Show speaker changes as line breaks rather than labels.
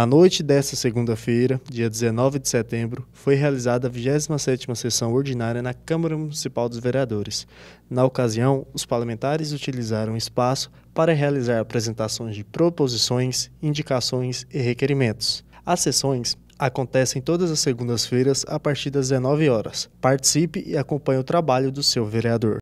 Na noite desta segunda-feira, dia 19 de setembro, foi realizada a 27 sessão ordinária na Câmara Municipal dos Vereadores. Na ocasião, os parlamentares utilizaram o espaço para realizar apresentações de proposições, indicações e requerimentos. As sessões acontecem todas as segundas-feiras a partir das 19 horas. Participe e acompanhe o trabalho do seu vereador.